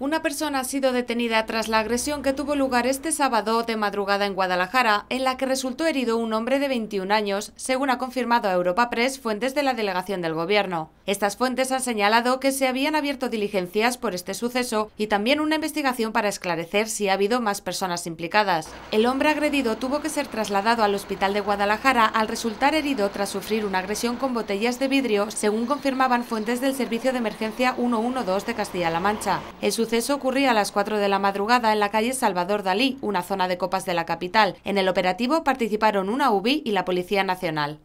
Una persona ha sido detenida tras la agresión que tuvo lugar este sábado de madrugada en Guadalajara, en la que resultó herido un hombre de 21 años, según ha confirmado a Europa Press fuentes de la delegación del Gobierno. Estas fuentes han señalado que se habían abierto diligencias por este suceso y también una investigación para esclarecer si ha habido más personas implicadas. El hombre agredido tuvo que ser trasladado al hospital de Guadalajara al resultar herido tras sufrir una agresión con botellas de vidrio, según confirmaban fuentes del Servicio de Emergencia 112 de Castilla-La Mancha suceso ocurría a las 4 de la madrugada en la calle Salvador Dalí, una zona de copas de la capital. En el operativo participaron una UBI y la Policía Nacional.